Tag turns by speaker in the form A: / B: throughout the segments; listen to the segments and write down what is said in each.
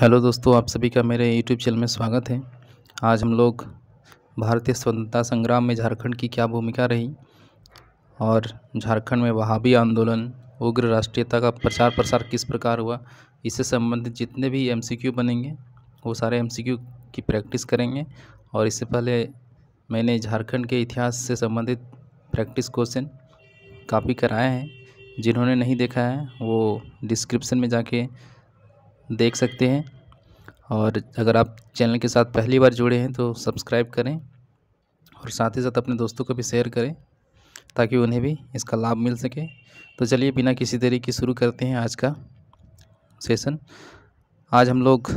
A: hello दोस्तों आप सभी का मेरे यूट्यूब चैनल में स्वागत है आज हम लोग भारतीय स्वतंत्रता संग्राम में झारखंड की क्या भूमिका रही और झारखंड में वहाबी आंदोलन उग्र राष्ट्रीयता का प्रचार प्रसार किस प्रकार हुआ इससे संबंधित जितने भी एमसीक्यू बनेंगे वो सारे एमसीक्यू की प्रैक्टिस करेंगे और इससे पहले मैंने झारखंड के इतिहास से संबंधित प्रैक्टिस क्वेश्चन काफ़ी कराए हैं जिन्होंने नहीं देखा है वो डिस्क्रिप्सन में जाके देख सकते हैं और अगर आप चैनल के साथ पहली बार जुड़े हैं तो सब्सक्राइब करें और साथ ही साथ अपने दोस्तों को भी शेयर करें ताकि उन्हें भी इसका लाभ मिल सके तो चलिए बिना किसी देरी के शुरू करते हैं आज का सेशन आज हम लोग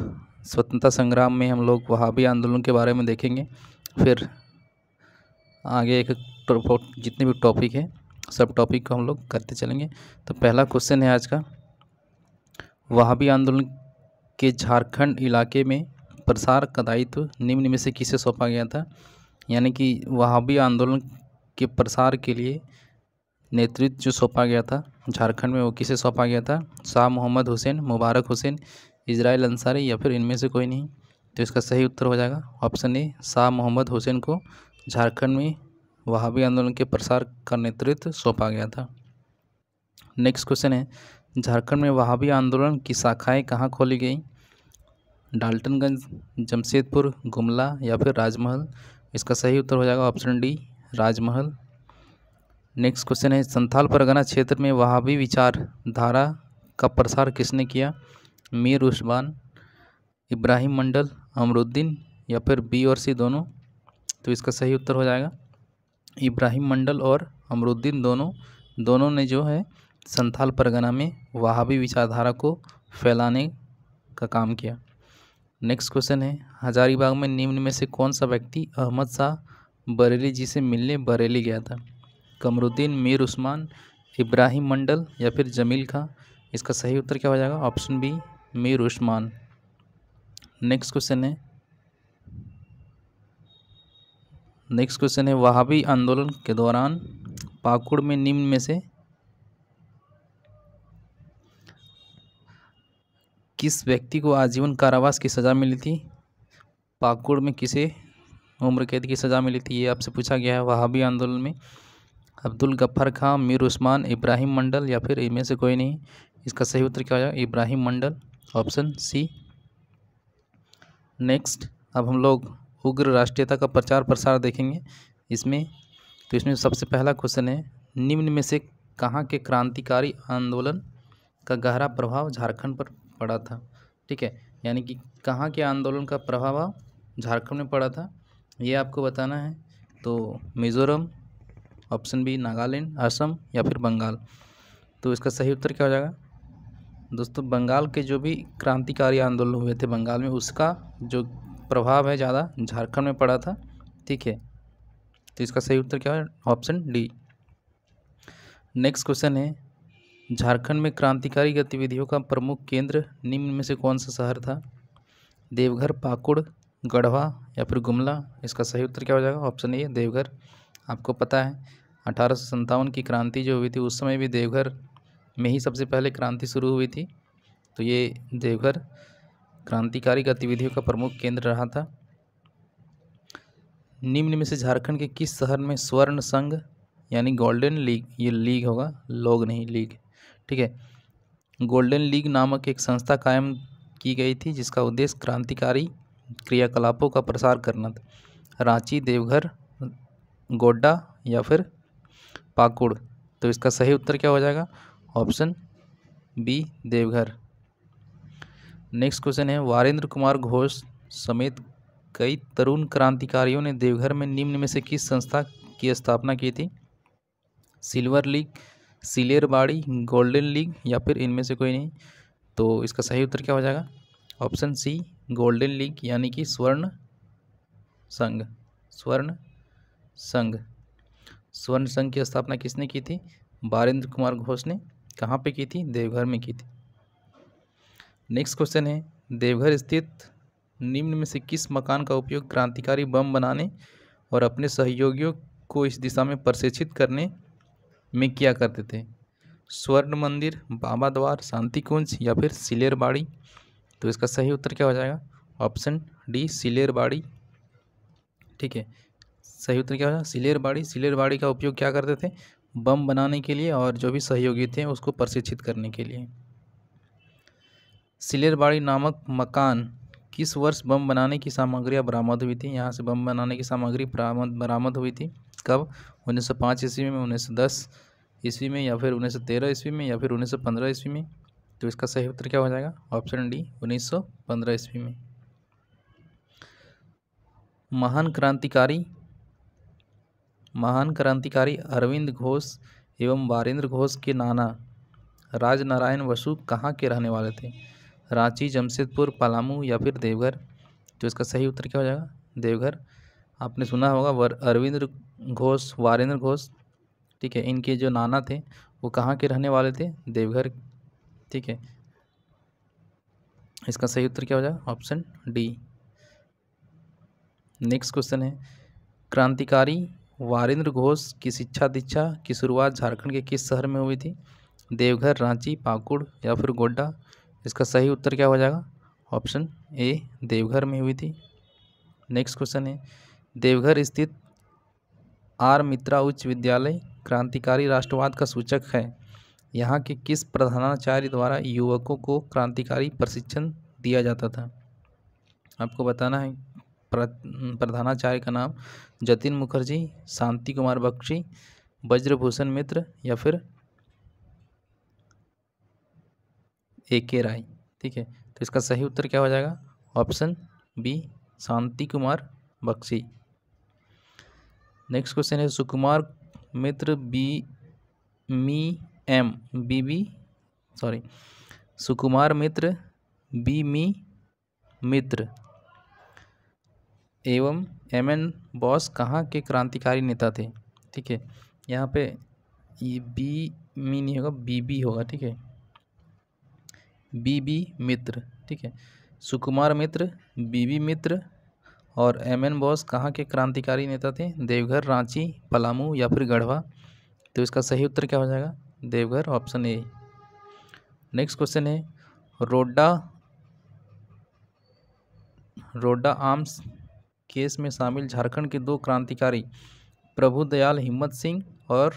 A: स्वतंत्रता संग्राम में हम लोग वहाबी आंदोलन के बारे में देखेंगे फिर आगे एक जितने भी टॉपिक है सब टॉपिक को हम लोग करते चलेंगे तो पहला क्वेश्चन है आज का वहाबी आंदोलन के झारखंड इलाके में प्रसार का दायित्व निम्न में से किसे सौंपा गया था यानी कि वहाबी आंदोलन के प्रसार के लिए नेतृत्व जो सौंपा गया था झारखंड में वो किसे सौंपा गया था शाह मोहम्मद हुसैन मुबारक हुसैन इसराइल अंसारी या फिर इनमें से कोई नहीं तो इसका सही उत्तर हो जाएगा ऑप्शन ए शाह मोहम्मद हुसैन को झारखंड में वहाबी आंदोलन के प्रसार का नेतृत्व सौंपा गया था नेक्स्ट क्वेश्चन है झारखंड में वहावी आंदोलन की शाखाएं कहाँ खोली गई डाल्टनगंज जमशेदपुर गुमला या फिर राजमहल इसका सही उत्तर हो जाएगा option D Rajmahal next question है संथाल परगना क्षेत्र में वहावी विचारधारा का प्रसार किसने किया मीर उस्मान इब्राहिम मंडल अमरुद्दीन या फिर बी और सी दोनों तो इसका सही उत्तर हो जाएगा इब्राहिम मंडल और अमरुद्दीन दोनों दोनों ने जो है संथाल परगना में वहावी विचारधारा को फैलाने का काम किया नेक्स्ट क्वेश्चन है हजारीबाग में निम्न में से कौन सा व्यक्ति अहमद शाह बरेली जी से मिलने बरेली गया था कमरुद्दीन मीर उस्मान इब्राहिम मंडल या फिर जमील खां इसका सही उत्तर क्या हो जाएगा option B Mir Usman next question है नेक्स्ट क्वेश्चन है वहावी आंदोलन के दौरान पाकुड़ में निम्न में से किस व्यक्ति को आजीवन कारावास की सज़ा मिली थी पाकुड़ में किसे उम्र कैद की सज़ा मिली थी ये आपसे पूछा गया है वहाबी आंदोलन में अब्दुल गफ्फर खां मीर उस्मान इब्राहिम मंडल या फिर इनमें से कोई नहीं इसका सही उत्तर क्या होगा Ibrahim Mandal option C next अब हम लोग उग्र राष्ट्रीयता का प्रचार प्रसार देखेंगे इसमें तो इसमें सबसे पहला क्वेश्चन है निम्न में से कहाँ के क्रांतिकारी आंदोलन का गहरा प्रभाव झारखंड पर पड़ा था ठीक है यानी कि कहाँ के आंदोलन का प्रभाव झारखंड में पड़ा था ये आपको बताना है तो मिज़ोरम ऑप्शन बी नागालैंड असम या फिर बंगाल तो इसका सही उत्तर क्या हो जाएगा दोस्तों बंगाल के जो भी क्रांतिकारी आंदोलन हुए थे बंगाल में उसका जो प्रभाव है ज़्यादा झारखंड में पड़ा था ठीक है तो इसका सही उत्तर क्या है ऑप्शन डी नेक्स्ट क्वेश्चन है झारखंड में क्रांतिकारी गतिविधियों का प्रमुख केंद्र निम्न में से कौन सा शहर था देवघर पाकुड़ गढ़वा या फिर गुमला इसका सही उत्तर क्या हो जाएगा ऑप्शन ए देवघर आपको पता है अठारह की क्रांति जो हुई थी उस समय भी देवघर में ही सबसे पहले क्रांति शुरू हुई थी तो ये देवघर क्रांतिकारी गतिविधियों का प्रमुख केंद्र रहा था निम्न में से झारखंड के किस शहर में स्वर्ण संघ यानी गोल्डन लीग ये लीग होगा लोग नहीं लीग ठीक है गोल्डन लीग नामक एक संस्था कायम की गई थी जिसका उद्देश्य क्रांतिकारी क्रियाकलापों का प्रसार करना था रांची देवघर गोड्डा या फिर पाकुड़ तो इसका सही उत्तर क्या हो जाएगा option B Deoghar next question है वारेंद्र कुमार घोष समेत कई तरुण क्रांतिकारियों ने देवघर में निम्न में से किस संस्था की स्थापना की थी सिल्वर लीग सिलेर बाड़ी गोल्डन लीग या फिर इनमें से कोई नहीं तो इसका सही उत्तर क्या हो जाएगा ऑप्शन सी गोल्डन लीग यानी कि स्वर्ण संघ स्वर्ण संघ स्वर्ण संघ की स्थापना किसने की थी बारेंद्र कुमार घोष ने कहाँ पे की थी देवघर में की थी नेक्स्ट क्वेश्चन है देवघर स्थित निम्न में से किस मकान का उपयोग क्रांतिकारी बम बनाने और अपने सहयोगियों को इस दिशा में प्रशिक्षित करने में किया करते थे स्वर्ण मंदिर बाबा द्वार शांति कुंज या फिर सिलेर बाड़ी तो इसका सही उत्तर क्या हो जाएगा ऑप्शन डी सिलेर बाड़ी ठीक है सही उत्तर क्या हो जाएगा सिलेर बाड़ी सिलेर बाड़ी का उपयोग क्या करते थे बम बनाने के लिए और जो भी सहयोगी थे उसको प्रशिक्षित करने के लिए सिलेरबाड़ी नामक मकान किस वर्ष बम बनाने की सामग्रियाँ बरामद हुई थी यहाँ से बम बनाने की सामग्री बरामद बरामद हुई थी कब उन्नीस सौ पाँच ईस्वी में उन्नीस सौ दस ईस्वी में या फिर उन्नीस सौ तेरह ईस्वी में या फिर उन्नीस सौ पंद्रह ईस्वी में तो इसका सही उत्तर क्या हो जाएगा ऑप्शन डी उन्नीस सौ पंद्रह ईस्वी में महान क्रांतिकारी महान क्रांतिकारी अरविंद घोष एवं वारेंद्र घोष के नाना राजनारायण वसु कहाँ के रहने वाले थे रांची जमशेदपुर पलामू या फिर देवघर तो इसका सही उत्तर क्या हो जाएगा देवघर आपने सुना होगा वर अरविंद घोष वारेंद्र घोष ठीक है इनके जो नाना थे वो कहाँ के रहने वाले थे देवघर ठीक है इसका सही उत्तर क्या हो जाएगा ऑप्शन डी नेक्स्ट क्वेश्चन है क्रांतिकारी वारेंद्र घोष की शिक्षा दीक्षा की शुरुआत झारखंड के किस शहर में हुई थी देवघर रांची पाकुड़ या फिर गोड्डा इसका सही उत्तर क्या हो जाएगा ऑप्शन ए देवघर में हुई थी नेक्स्ट क्वेश्चन है देवघर स्थित आर मित्रा उच्च विद्यालय क्रांतिकारी राष्ट्रवाद का सूचक है यहाँ के किस प्रधानाचार्य द्वारा युवकों को क्रांतिकारी प्रशिक्षण दिया जाता था आपको बताना है प्रधानाचार्य का नाम जतिन मुखर्जी शांति कुमार बख्शी वज्रभूषण मित्र या फिर ए के राय ठीक है तो इसका सही उत्तर क्या हो जाएगा option B Shanti Kumar Bakshi next question है सुकुमार मित्र बी मी M B B sorry Sukumar Mitra B मी मित्र एवं एम एन बॉस कहाँ के क्रांतिकारी नेता थे ठीक है यहाँ पे ये बी मी नहीं होगा बी बी होगा ठीक है बी बी मित्र ठीक है सुकुमार मित्र बी बी मित्र और एम एन बोस कहाँ के क्रांतिकारी नेता थे देवघर रांची पलामू या फिर गढ़वा तो इसका सही उत्तर क्या हो जाएगा Deoghar option A next question है रोड्डा रोड्डा आर्म्स केस में शामिल झारखंड के दो क्रांतिकारी प्रभु दयाल हिम्मत सिंह और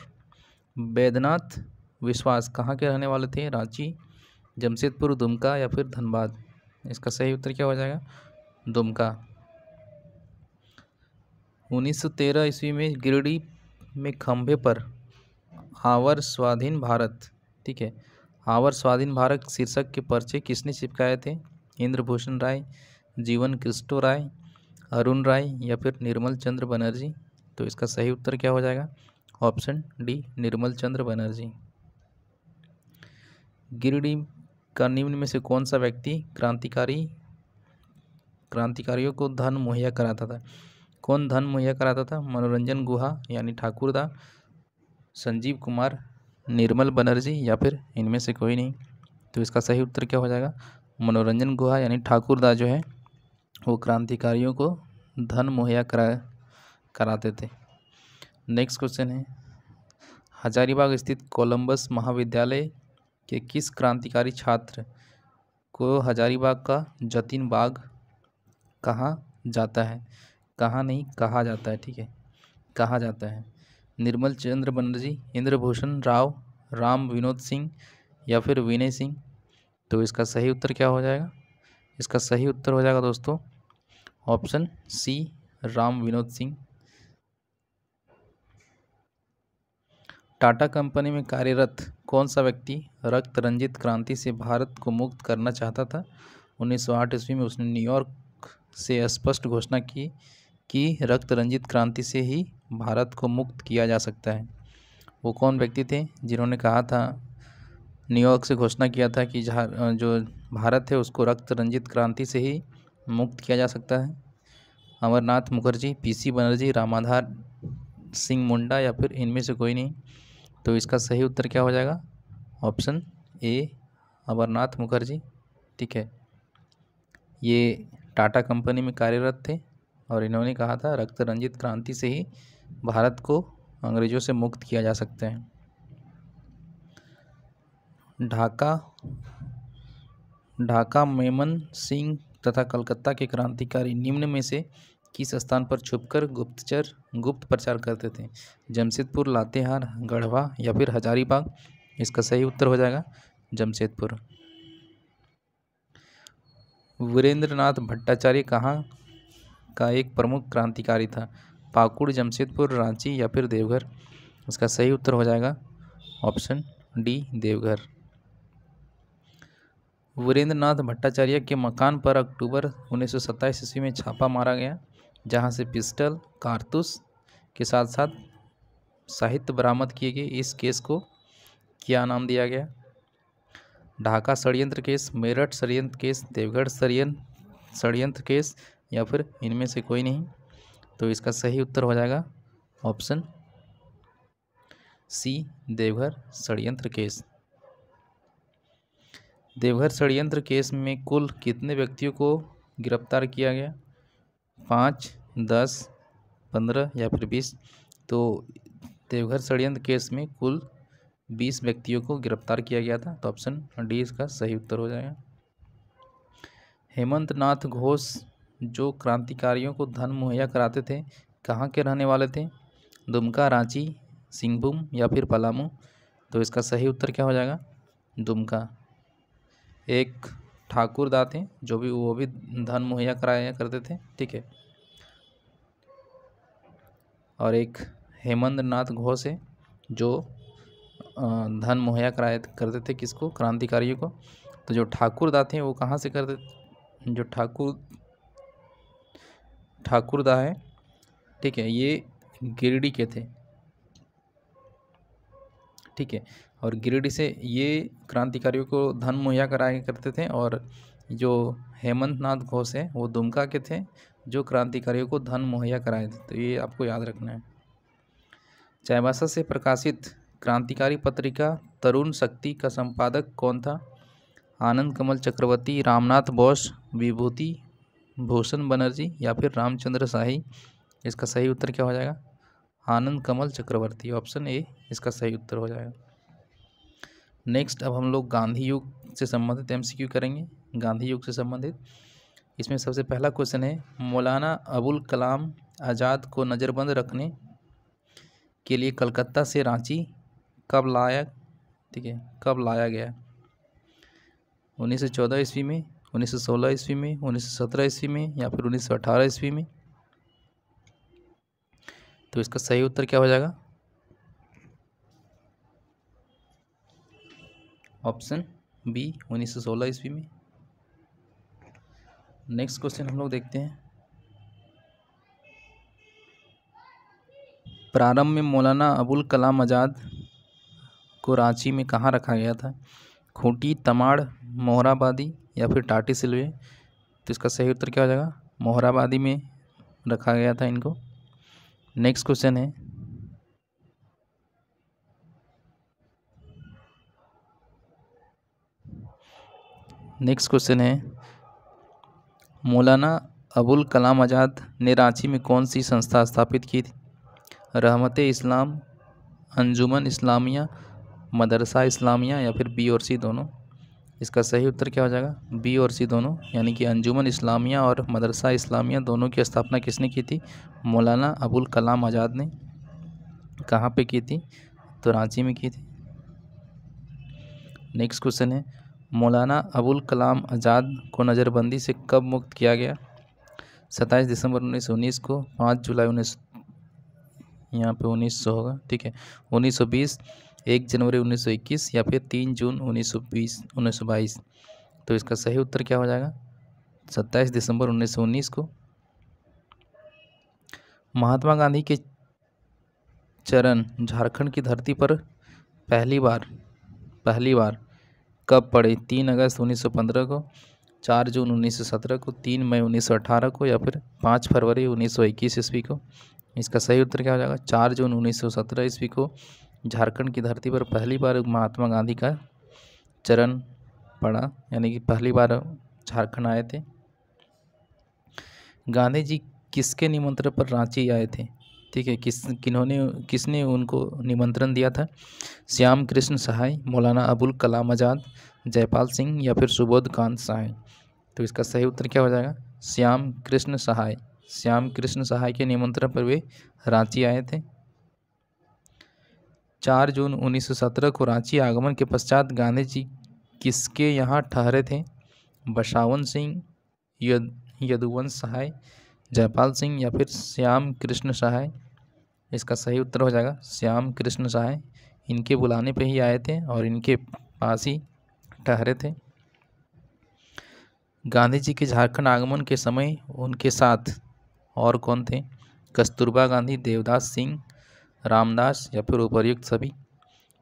A: बैद्यनाथ विश्वास कहाँ के रहने वाले थे रांची जमशेदपुर दुमका या फिर धनबाद इसका सही उत्तर क्या हो जाएगा दुमका 1913 ईस्वी में गिरडी में खंभे पर आवर स्वाधीन भारत ठीक है आवर स्वाधीन भारत शीर्षक के पर्चे किसने चिपकाए थे इंद्रभूषण राय जीवन क्रिस्टो राय अरुण राय या फिर निर्मल चंद्र बनर्जी तो इसका सही उत्तर क्या हो जाएगा ऑप्शन डी निर्मल चंद्र बनर्जी गिरडी का निम्न में से कौन सा व्यक्ति क्रांतिकारी क्रांतिकारियों को धन मुहैया कराता था कौन धन मुहैया कराता था मनोरंजन गुहा यानी ठाकुरदा संजीव कुमार निर्मल बनर्जी या फिर इनमें से कोई नहीं तो इसका सही उत्तर क्या हो जाएगा मनोरंजन गुहा यानी ठाकुरदा जो है वो क्रांतिकारियों को धन मुहैया करा कराते थे नेक्स्ट क्वेश्चन है हजारीबाग स्थित कोलंबस महाविद्यालय के किस क्रांतिकारी छात्र को हजारीबाग का जतिन बाग कहा जाता है कहा नहीं कहा जाता है ठीक है कहा जाता है निर्मल चंद्र बनर्जी इंद्रभूषण राव राम विनोद सिंह या फिर विनय सिंह तो इसका सही उत्तर क्या हो जाएगा इसका सही उत्तर हो जाएगा दोस्तों option C Ram Vinod Singh Tata company में कार्यरत कौन सा व्यक्ति रक्त रंजित क्रांति से भारत को मुक्त करना चाहता था 1908 ईस्वी में उसने न्यूयॉर्क से स्पष्ट घोषणा की कि रक्त रंजित क्रांति से ही भारत को मुक्त किया जा सकता है वो कौन व्यक्ति थे जिन्होंने कहा था न्यूयॉर्क से घोषणा किया था कि जो भारत है उसको रक्त रंजित क्रांति से ही मुक्त किया जा सकता है अमरनाथ मुखर्जी पीसी बनर्जी रामाधार सिंह मुंडा या फिर इनमें से कोई नहीं तो इसका सही उत्तर क्या हो जाएगा ऑप्शन ए अमरनाथ मुखर्जी ठीक है ये टाटा कंपनी में कार्यरत थे और इन्होंने कहा था रक्त रंजित क्रांति से ही भारत को अंग्रेज़ों से मुक्त किया जा सकता है ढाका ढाका मेमन सिंह तथा कलकत्ता के क्रांतिकारी निम्न में से किस स्थान पर छुपकर गुप्तचर गुप्त प्रचार करते थे जमशेदपुर लातेहार गढ़वा या फिर हजारीबाग इसका सही उत्तर हो जाएगा जमशेदपुर वीरेंद्रनाथ भट्टाचार्य कहाँ का एक प्रमुख क्रांतिकारी था पाकुड़ जमशेदपुर रांची या फिर देवघर इसका सही उत्तर हो जाएगा ऑप्शन डी देवघर वीरेंद्र नाथ भट्टाचार्य के मकान पर अक्टूबर उन्नीस सौ ईस्वी में छापा मारा गया जहां से पिस्टल कारतूस के साथ साथ साहित्य बरामद किए गए इस केस को क्या नाम दिया गया ढाका षडयंत्र केस मेरठ षडयंत्र केस देवगढ़ षडयंत्र षडयंत्र केस या फिर इनमें से कोई नहीं तो इसका सही उत्तर हो जाएगा ऑप्शन सी देवघर षडयंत्र केस देवघर षडयंत्र केस में कुल कितने व्यक्तियों को गिरफ्तार किया गया पाँच दस पंद्रह या फिर बीस तो देवघर षडयंत्र केस में कुल बीस व्यक्तियों को गिरफ्तार किया गया था तो ऑप्शन डी इसका सही उत्तर हो जाएगा हेमंत नाथ घोष जो क्रांतिकारियों को धन मुहैया कराते थे कहाँ के रहने वाले थे दुमका रांची सिंहभूम या फिर पलामू तो इसका सही उत्तर क्या हो जाएगा दुमका एक ठाकुर दाते जो भी वो भी धन मुहैया कराया करते थे ठीक है और एक हेमंद नाथ घोष है जो धन मुहैया कराए करते थे किसको क्रांतिकारियों को तो जो ठाकुर दाते हैं वो कहाँ से करते जो ठाकुर ठाकुरदा है ठीक है ये गिरिडीह के थे ठीक है और गिरिडीह से ये क्रांतिकारियों को धन मुहैया कराया करते थे और जो हेमंत नाथ घोष है वो दुमका के थे जो क्रांतिकारियों को धन मुहैया कराए थे तो ये आपको याद रखना है चाईबासा से प्रकाशित क्रांतिकारी पत्रिका तरुण शक्ति का संपादक कौन था आनंद कमल चक्रवर्ती रामनाथ बोस विभूति भूषण बनर्जी या फिर रामचंद्र शाही इसका सही उत्तर क्या हो जाएगा आनंद कमल चक्रवर्ती ऑप्शन ए इसका सही उत्तर हो जाएगा नेक्स्ट अब हम लोग गांधी युग से संबंधित एमसीक्यू करेंगे गांधी युग से संबंधित इसमें सबसे पहला क्वेश्चन है मौलाना अबुल कलाम आज़ाद को नज़रबंद रखने के लिए कलकत्ता से रांची कब लाया ठीक है कब लाया गया उन्नीस सौ चौदह ईस्वी में उन्नीस सौ सोलह ईस्वी में उन्नीस सौ सत्रह ईस्वी में या फिर उन्नीस सौ अठारह ईस्वी में तो इसका सही उत्तर क्या हो जाएगा ऑप्शन बी उन्नीस सौ सोलह ईस्वी में नेक्स्ट क्वेश्चन हम लोग देखते हैं प्रारंभ में मौलाना अबुल कलाम आज़ाद को रांची में कहाँ रखा गया था खूंटी तमाड़ मोहराबादी या फिर टाटी सिलवे तो इसका सही उत्तर क्या हो जाएगा मोहराबादी में रखा गया था इनको नेक्स्ट क्वेश्चन है नेक्स्ट क्वेश्चन है मौलाना अबुल कलाम आज़ाद ने रांची में कौन सी संस्था स्थापित की थी रहमत इस्लाम अंजुमन इस्लामिया मदरसा इस्लामिया या फिर बी और सी दोनों इसका सही उत्तर क्या हो जाएगा बी और सी दोनों यानी कि अंजुमन इस्लामिया और मदरसा इस्लामिया दोनों की स्थापना किसने की थी मौलाना अबुल कलाम आज़ाद ने कहाँ पे की थी तो रांची में की थी नेक्स्ट क्वेश्चन है मौलाना अबुल कलाम आज़ाद को नज़रबंदी से कब मुक्त किया गया सत्ताईस दिसंबर उन्नीस सौ उन्नीस को पाँच जुलाई उन्नीस यहाँ पे उन्नीस सौ होगा ठीक है उन्नीस सौ बीस एक जनवरी 1921 या फिर तीन जून 1920 1922 तो इसका सही उत्तर क्या हो जाएगा 27 दिसंबर 1919 को महात्मा गांधी के चरण झारखंड की धरती पर पहली बार पहली बार कब पड़े तीन अगस्त 1915 को चार जून 1917 को तीन मई 1918 को या फिर पाँच फरवरी 1921 ईस्वी को इसका सही उत्तर क्या हो जाएगा चार जून 1917 ईस्वी को झारखंड की धरती पर पहली बार महात्मा गांधी का चरण पड़ा यानी कि पहली बार झारखंड आए थे गांधी जी किसके निमंत्रण पर रांची आए थे ठीक है किस किन्होंने किसने उनको निमंत्रण दिया था श्याम कृष्ण सहाय मौलाना अबुल कलाम आज़ाद जयपाल सिंह या फिर सुबोध कांत सहाय तो इसका सही उत्तर क्या हो जाएगा श्याम कृष्ण सहाय श्याम कृष्ण सहाय के निमंत्रण पर वे रांची आए थे चार जून 1917 को रांची आगमन के पश्चात गांधी जी किसके यहाँ ठहरे थे बशावन सिंह यद यदुवंश सहाय जयपाल सिंह या फिर श्याम कृष्ण सहाय इसका सही उत्तर हो जाएगा श्याम कृष्ण सहाय इनके बुलाने पे ही आए थे और इनके पास ही ठहरे थे गांधी जी के झारखंड आगमन के समय उनके साथ और कौन थे कस्तूरबा गांधी देवदास सिंह रामदास या फिर उपर्युक्त सभी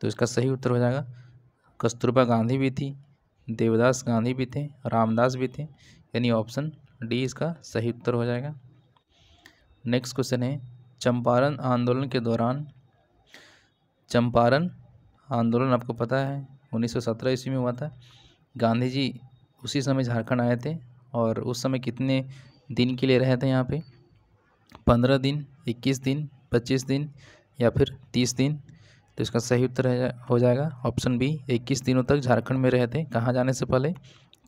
A: तो इसका सही उत्तर हो जाएगा कस्तूरबा गांधी भी थी देवदास गांधी भी थे रामदास भी थे यानी ऑप्शन डी इसका सही उत्तर हो जाएगा नेक्स्ट क्वेश्चन है चंपारण आंदोलन के दौरान चंपारण आंदोलन आपको पता है 1917 ईस्वी में हुआ था गांधी जी उसी समय झारखंड आए थे और उस समय कितने दिन के लिए रहे थे यहाँ पे पंद्रह दिन इक्कीस दिन पच्चीस दिन या फिर तीस दिन तो इसका सही उत्तर हो जाएगा ऑप्शन बी इक्कीस दिनों तक झारखंड में रहे थे कहाँ जाने से पहले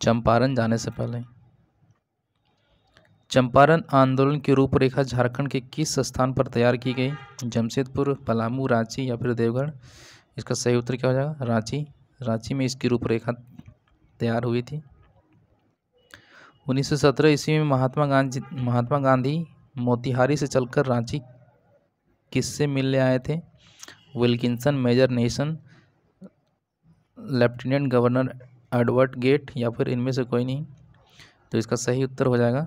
A: चंपारण जाने से पहले चंपारण आंदोलन की रूपरेखा झारखंड के किस स्थान पर तैयार की गई जमशेदपुर पलामू रांची या फिर देवगढ़ इसका सही उत्तर क्या हो जाएगा रांची रांची में इसकी रूपरेखा तैयार हुई थी 1917 ईस्वी में महात्मा गांधी महात्मा गांधी मोतिहारी से चलकर रांची किससे मिलने आए थे Wilkinson major nation lieutenant governor Edward Gait या फिर इनमें से कोई नहीं तो इसका सही उत्तर हो जाएगा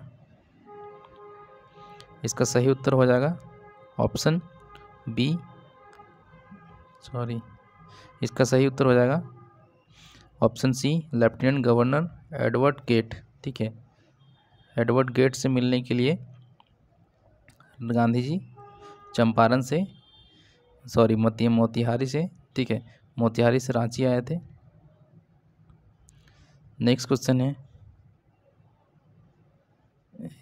A: इसका सही उत्तर हो जाएगा ऑप्शन बी सॉरी इसका सही उत्तर हो जाएगा option C lieutenant governor Edward Gait ठीक है एडवर्ड गेट से मिलने के लिए गांधी जी चंपारण से सॉरी मोती मोतिहारी से ठीक है मोतिहारी से रांची आए थे नेक्स्ट क्वेश्चन है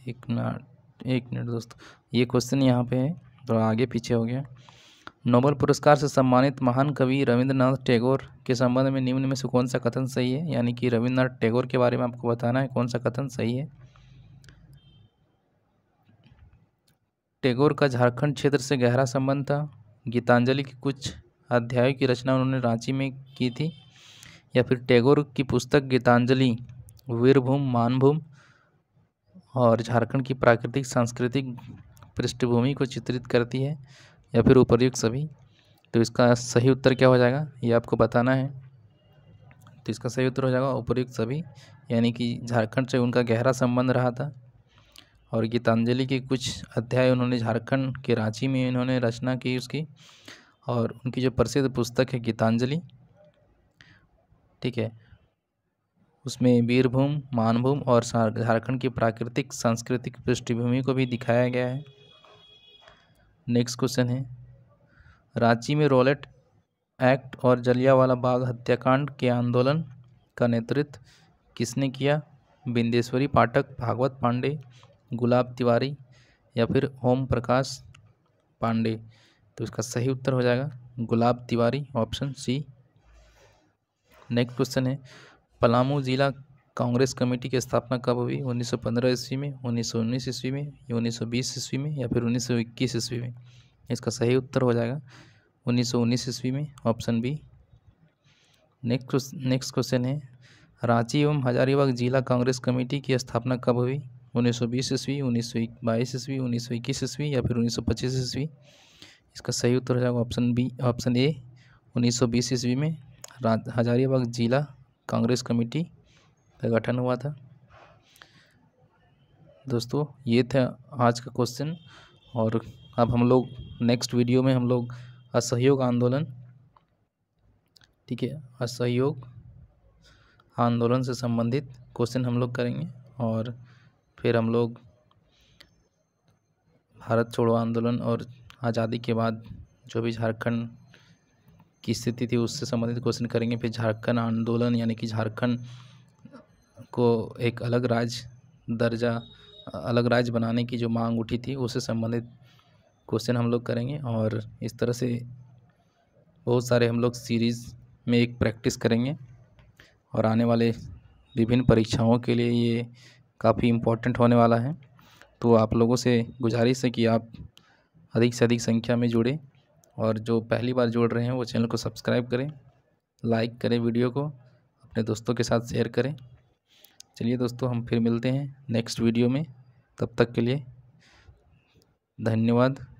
A: एक मिनट एक मिनट दोस्तों ये क्वेश्चन यहाँ पे है थोड़ा तो आगे पीछे हो गया नोबल पुरस्कार से सम्मानित महान कवि रविंद्रनाथ टैगोर के संबंध में निम्न में से कौन सा कथन सही है यानी कि रविंद्रनाथ टैगोर के बारे में आपको बताना है कौन सा कथन सही है टैगोर का झारखंड क्षेत्र से गहरा संबंध था गीतांजलि के कुछ अध्यायों की रचना उन्होंने रांची में की थी या फिर टैगोर की पुस्तक गीतांजलि वीरभूम मानभूम और झारखंड की प्राकृतिक सांस्कृतिक पृष्ठभूमि को चित्रित करती है या फिर उपरयुक्त सभी तो इसका सही उत्तर क्या हो जाएगा ये आपको बताना है तो इसका सही उत्तर हो जाएगा उपरयुक्त सभी यानी कि झारखंड से उनका गहरा संबंध रहा था और गीतांजलि के कुछ अध्याय उन्होंने झारखंड के रांची में इन्होंने रचना की उसकी और उनकी जो प्रसिद्ध पुस्तक है गीतांजलि ठीक है उसमें वीरभूम मानभूम और झारखंड की प्राकृतिक सांस्कृतिक पृष्ठभूमि को भी दिखाया गया है नेक्स्ट क्वेश्चन है रांची में रोलेट एक्ट और जलियावाला बाग हत्याकांड के आंदोलन का नेतृत्व किसने किया बिंदेश्वरी पाठक भागवत पांडे गुलाब तिवारी या फिर ओम प्रकाश पांडे तो इसका सही उत्तर हो जाएगा Gulab Tiwari option C next question है पलामू जिला कांग्रेस कमेटी की स्थापना कब हुई 1915 ईस्वी में 1919 ईस्वी में या 1920 ईस्वी में या फिर 1921 ईस्वी में इसका सही उत्तर हो जाएगा 1919 ईस्वी में option B next next question है रांची एवं हजारीबाग जिला कांग्रेस कमेटी की स्थापना कब हुई उन्नीस सौ बीस ईस्वी उन्नीस सौ बाईस ईस्वी उन्नीस सौ इक्कीस ईस्वी या फिर उन्नीस सौ पच्चीस ईस्वी इसका सही उत्तर हो जाएगा ऑप्शन बी ऑप्शन ए उन्नीस सौ बीस ईस्वी में हजारीबाग जिला कांग्रेस कमेटी का गठन हुआ था दोस्तों ये था आज का क्वेश्चन और अब हम लोग नेक्स्ट वीडियो में हम लोग असहयोग आंदोलन ठीक है असहयोग आंदोलन से संबंधित क्वेश्चन हम लोग करेंगे और फिर हम लोग भारत छोड़ो आंदोलन और आज़ादी के बाद जो भी झारखंड की स्थिति थी उससे संबंधित क्वेश्चन करेंगे फिर झारखंड आंदोलन यानी कि झारखंड को एक अलग राज्य दर्जा अलग राज्य बनाने की जो मांग उठी थी उससे संबंधित क्वेश्चन हम लोग करेंगे और इस तरह से बहुत सारे हम लोग सीरीज़ में एक प्रैक्टिस करेंगे और आने वाले विभिन्न परीक्षाओं के लिए ये काफ़ी इम्पोर्टेंट होने वाला है तो आप लोगों से गुजारिश है कि आप अधिक से अधिक संख्या में जुड़ें और जो पहली बार जुड़ रहे हैं वो चैनल को सब्सक्राइब करें लाइक करें वीडियो को अपने दोस्तों के साथ शेयर करें चलिए दोस्तों हम फिर मिलते हैं नेक्स्ट वीडियो में तब तक के लिए धन्यवाद